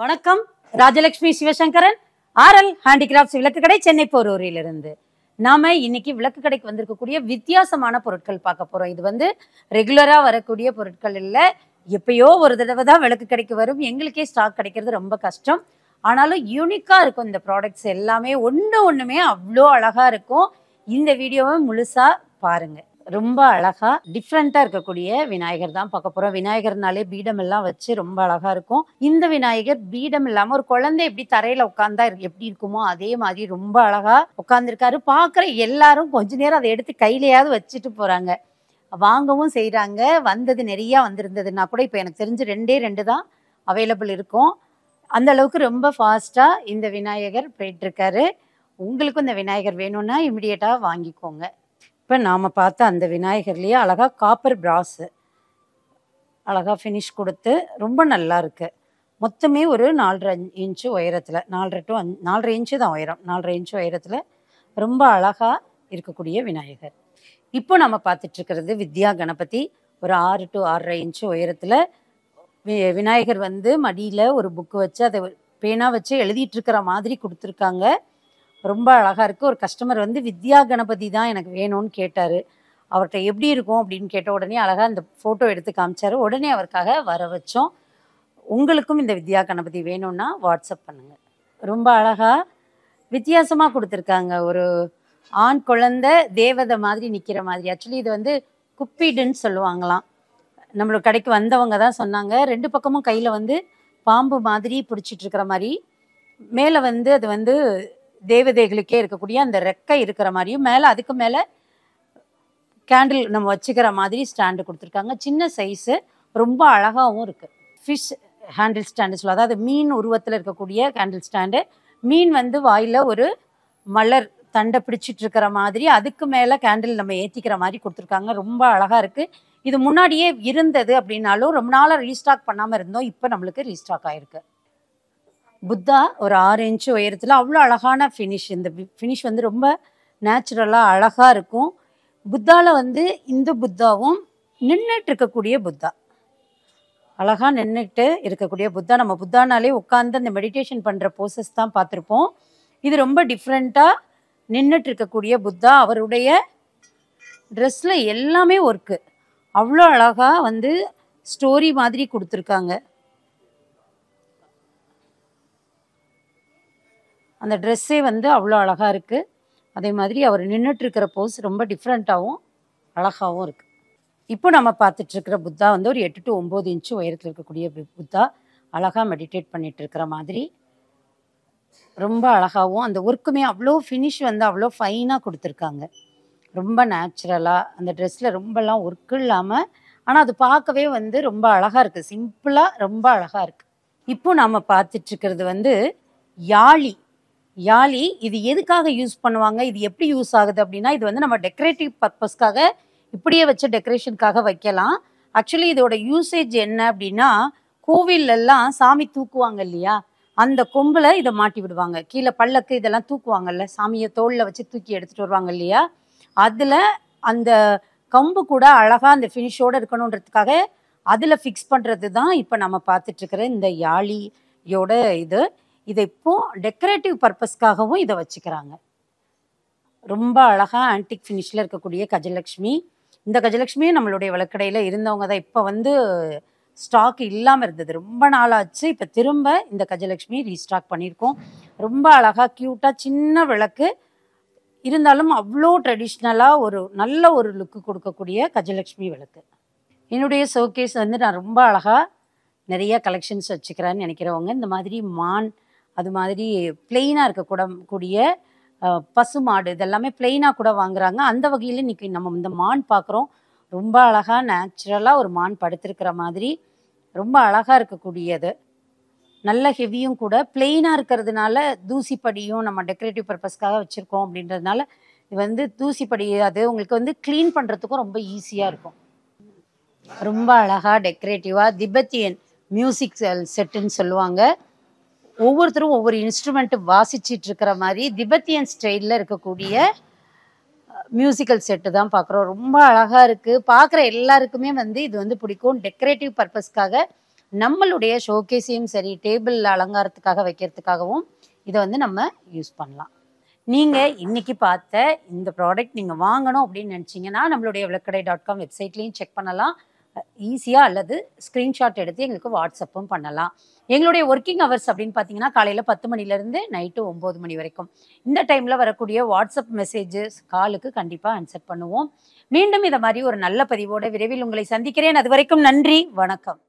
வணக்கம் Rajalakshmi Sivasankaran RL handicrafts விளக்கு கடை சென்னை போரூரிலிருந்து நாம இன்னைக்கு விளக்கு கடைக்கு வந்திருக்கக்கூடிய வித்தியாசமான பொருட்கள் பார்க்க போறோம் இது வந்து ரெகுலரா வரக்கூடிய பொருட்கள் இல்லை எப்பயோ ஒரு தடவை தான் விளக்கு கடைக்கு வரும் எங்களுக்கே ஸ்டாக் கிடைக்கிறது ரொம்ப கஷ்டம் ஆனாலும் யூனிக்காக இருக்கும் இந்த ப்ராடக்ட்ஸ் எல்லாமே ஒன்று ஒன்றுமே அவ்வளோ அழகாக இருக்கும் இந்த வீடியோவை முழுசாக பாருங்கள் ரொம்ப அழகாக டிஃப்ரெண்ட்டாக இருக்கக்கூடிய விநாயகர் தான் பார்க்க போகிறோம் விநாயகர்னாலே பீடம் எல்லாம் வச்சு ரொம்ப அழகாக இருக்கும் இந்த விநாயகர் பீடம் இல்லாமல் ஒரு குழந்தை எப்படி தரையில் உட்காந்தா எப்படி இருக்குமோ அதே மாதிரி ரொம்ப அழகாக உட்காந்துருக்காரு பார்க்குற எல்லாரும் கொஞ்ச நேரம் அதை எடுத்து கையிலையாவது வச்சுட்டு போகிறாங்க வாங்கவும் செய்கிறாங்க வந்தது நிறையா வந்திருந்ததுன்னா கூட இப்போ எனக்கு தெரிஞ்சு ரெண்டே ரெண்டு தான் அவைலபிள் இருக்கும் அந்த அளவுக்கு ரொம்ப ஃபாஸ்ட்டாக இந்த விநாயகர் போயிட்டுருக்காரு உங்களுக்கும் இந்த விநாயகர் வேணும்னா இமிடியேட்டாக வாங்கிக்கோங்க இப்போ நாம் பார்த்த அந்த விநாயகர்லேயே அழகாக காப்பர் பிராஸு அழகாக ஃபினிஷ் கொடுத்து ரொம்ப நல்லா இருக்குது மொத்தமே ஒரு நாலரை இன்ச்சு உயரத்தில் நாலரை டு அஞ்சு நாலரை இன்ச்சு தான் உயரம் நாலரை இன்ச்சு உயரத்தில் ரொம்ப அழகாக இருக்கக்கூடிய விநாயகர் இப்போ நம்ம பார்த்துட்ருக்கிறது வித்யா கணபதி ஒரு ஆறு டு ஆறரை இன்ச்சு உயரத்தில் விநாயகர் வந்து மடியில் ஒரு புக்கு வச்சு அதை பேனா வச்சு எழுதிட்டுருக்கிற மாதிரி கொடுத்துருக்காங்க ரொம்ப அழகாக இருக்குது ஒரு கஸ்டமர் வந்து வித்யா கணபதி தான் எனக்கு வேணும்னு கேட்டார் அவர்கிட்ட எப்படி இருக்கும் அப்படின்னு கேட்ட உடனே அழகாக அந்த ஃபோட்டோ எடுத்து காமிச்சார் உடனே அவருக்காக வர வச்சோம் உங்களுக்கும் இந்த வித்யா கணபதி வேணும்னா வாட்ஸ்அப் பண்ணுங்கள் ரொம்ப அழகாக வித்தியாசமாக கொடுத்துருக்காங்க ஒரு ஆண் குழந்த தேவதை மாதிரி நிற்கிற மாதிரி ஆக்சுவலி இது வந்து குப்பீடுன்னு சொல்லுவாங்களாம் நம்மளுக்கு கடைக்கு வந்தவங்க தான் சொன்னாங்க ரெண்டு பக்கமும் கையில் வந்து பாம்பு மாதிரி பிடிச்சிட்டு இருக்கிற மாதிரி மேலே வந்து அது வந்து தேவதைகளுக்கே இருக்கக்கூடிய அந்த ரெக்கை இருக்கிற மாதிரியும் மேலே அதுக்கு மேலே கேண்டில் நம்ம வச்சுக்கிற மாதிரி ஸ்டாண்டு கொடுத்துருக்காங்க சின்ன சைஸு ரொம்ப அழகாகவும் இருக்குது ஃபிஷ் ஹேண்டில் ஸ்டாண்டு சொல்லுவோம் அதாவது மீன் உருவத்தில் இருக்கக்கூடிய ஹேண்டில் ஸ்டாண்டு மீன் வந்து வாயில் ஒரு மலர் தண்டை பிடிச்சிட்டு இருக்கிற மாதிரி அதுக்கு மேலே கேண்டில் நம்ம ஏற்றிக்கிற மாதிரி கொடுத்துருக்காங்க ரொம்ப அழகாக இருக்குது இது முன்னாடியே இருந்தது அப்படின்னாலும் ரொம்ப நாளாக ரீஸ்டாக் பண்ணாமல் இருந்தோம் இப்போ நம்மளுக்கு ரீஸ்டாக் ஆகிருக்கு புத்தா ஒரு ஆறு இன்ச்சு உயரத்தில் அவ்வளோ அழகான ஃபினிஷ் இந்த ஃபினிஷ் வந்து ரொம்ப நேச்சுரலாக அழகாக இருக்கும் புத்தாவில் வந்து இந்த புத்தாவும் நின்றுட்டு இருக்கக்கூடிய புத்தா அழகாக நின்றுட்டு இருக்கக்கூடிய புத்தா நம்ம புத்தானாலே உட்காந்து அந்த மெடிடேஷன் பண்ணுற போசஸ் தான் பார்த்துருப்போம் இது ரொம்ப டிஃப்ரெண்ட்டாக நின்றுட்டு இருக்கக்கூடிய புத்தா அவருடைய ட்ரெஸ்ஸில் எல்லாமே ஒர்க்கு அவ்வளோ அழகாக வந்து ஸ்டோரி மாதிரி கொடுத்துருக்காங்க அந்த ட்ரெஸ்ஸே வந்து அவ்வளோ அழகாக இருக்குது அதே மாதிரி அவர் நின்றுட்டுருக்கிற போஸ் ரொம்ப டிஃப்ரெண்ட்டாகவும் அழகாகவும் இருக்குது இப்போ நம்ம பார்த்துட்ருக்கிற புத்தா வந்து ஒரு எட்டு டு ஒம்பது இன்ச்சு உயரத்தில் இருக்கக்கூடிய புத்தா அழகாக மெடிடேட் பண்ணிகிட்டு இருக்கிற மாதிரி ரொம்ப அழகாகவும் அந்த ஒர்க்குமே அவ்வளோ ஃபினிஷ் வந்து அவ்வளோ ஃபைனாக கொடுத்துருக்காங்க ரொம்ப நேச்சுரலாக அந்த ட்ரெஸ்ஸில் ரொம்பலாம் ஒர்க்கு இல்லாமல் ஆனால் அது பார்க்கவே வந்து ரொம்ப அழகாக இருக்குது சிம்பிளாக ரொம்ப அழகாக இருக்குது இப்போ நம்ம பார்த்துட்ருக்கிறது வந்து யாழி யாலி இது எதுக்காக யூஸ் பண்ணுவாங்க இது எப்படி யூஸ் ஆகுது அப்படின்னா இது வந்து நம்ம டெக்கரேட்டிவ் பர்பஸ்க்காக இப்படியே வச்சு டெக்கரேஷனுக்காக வைக்கலாம் ஆக்சுவலி இதோட யூசேஜ் என்ன அப்படின்னா கோவிலெல்லாம் சாமி தூக்குவாங்க இல்லையா அந்த கொம்பில் இதை மாட்டி விடுவாங்க கீழே பல்லக்கு இதெல்லாம் தூக்குவாங்கல்ல சாமியை தோளில் வச்சு தூக்கி எடுத்துகிட்டு வருவாங்க இல்லையா அதில் அந்த கம்பு கூட அழகாக அந்த ஃபினிஷோடு இருக்கணுன்றதுக்காக அதில் ஃபிக்ஸ் பண்ணுறது தான் இப்போ நம்ம பார்த்துட்ருக்கிற இந்த யாழியோட இது இதை இப்போ டெக்கரேட்டிவ் பர்பஸ்க்காகவும் இதை வச்சுக்கிறாங்க ரொம்ப அழகாக ஆன்டிக் ஃபினிஷில் இருக்கக்கூடிய கஜலக்ஷ்மி இந்த கஜலக்ஷ்மியும் நம்மளுடைய வழக்கடையில் இருந்தவங்க தான் இப்போ வந்து ஸ்டாக் இல்லாமல் இருந்தது ரொம்ப நாளாச்சு இப்போ திரும்ப இந்த கஜலக்ஷ்மி ரீஸ்டாக் பண்ணியிருக்கோம் ரொம்ப அழகாக க்யூட்டாக சின்ன விளக்கு இருந்தாலும் அவ்வளோ ட்ரெடிஷ்னலாக ஒரு நல்ல ஒரு லுக்கு கொடுக்கக்கூடிய கஜலக்ஷ்மி விளக்கு என்னுடைய ஷோகேஸ் வந்து நான் ரொம்ப அழகாக நிறைய கலெக்ஷன்ஸ் வச்சுக்கிறேன்னு நினைக்கிறவங்க இந்த மாதிரி மான் அது மாதிரி பிளெயினாக இருக்கக்கூடக்கூடிய கூடிய பசுமாடு இதெல்லாமே பிளெயினாக கூட வாங்குறாங்க அந்த வகையில் இன்றைக்கி நம்ம இந்த மான் பார்க்குறோம் ரொம்ப அழகாக நேச்சுரலாக ஒரு மான் படுத்திருக்கிற மாதிரி ரொம்ப அழகாக இருக்கக்கூடியது நல்ல ஹெவியும் கூட பிளெயினாக இருக்கிறதுனால தூசிப்படியும் நம்ம டெக்கரேட்டிவ் பர்பஸ்க்காக வச்சுருக்கோம் அப்படின்றதுனால இது வந்து தூசிப்படி அது உங்களுக்கு வந்து க்ளீன் பண்ணுறதுக்கும் ரொம்ப ஈஸியாக இருக்கும் ரொம்ப அழகாக டெக்கரேட்டிவாக திபெத்தியன் மியூசிக் செட்டுன்னு சொல்லுவாங்க ஒவ்வொருத்தரும் ஒவ்வொரு இன்ஸ்ட்ருமெண்ட் வாசிச்சிட்டு இருக்கிற மாதிரி திபெத்தியன் ஸ்டைலில் இருக்கக்கூடிய மியூசிக்கல் செட்டு தான் பார்க்குறோம் ரொம்ப அழகாக இருக்குது பார்க்குற எல்லாருக்குமே வந்து இது வந்து பிடிக்கும் டெக்கரேட்டிவ் பர்பஸ்க்காக நம்மளுடைய ஷோகேஸையும் சரி டேபிள் அலங்காரத்துக்காக வைக்கிறதுக்காகவும் இதை வந்து நம்ம யூஸ் பண்ணலாம் நீங்கள் இன்றைக்கி பார்த்த இந்த ப்ராடக்ட் நீங்கள் வாங்கணும் அப்படின்னு நினச்சிங்கன்னா நம்மளுடைய விளக்கடை டாட் காம் வெப்சைட்லேயும் செக் பண்ணலாம் ஈஸியாக அல்லது ஸ்க்ரீன்ஷாட் எடுத்து எங்களுக்கு வாட்ஸ்அப்பும் பண்ணலாம் எங்களுடைய ஒர்க்கிங் ஹவர்ஸ் அப்படின்னு பார்த்தீங்கன்னா காலையில் பத்து மணிலேருந்து நைட்டு ஒம்பது மணி வரைக்கும் இந்த டைமில் வரக்கூடிய வாட்ஸ்அப் மெசேஜஸ் காலுக்கு கண்டிப்பாக ஆன்சர் பண்ணுவோம் மீண்டும் இதை மாதிரி ஒரு நல்ல பதிவோடு விரைவில் உங்களை சந்திக்கிறேன் அது வரைக்கும் நன்றி வணக்கம்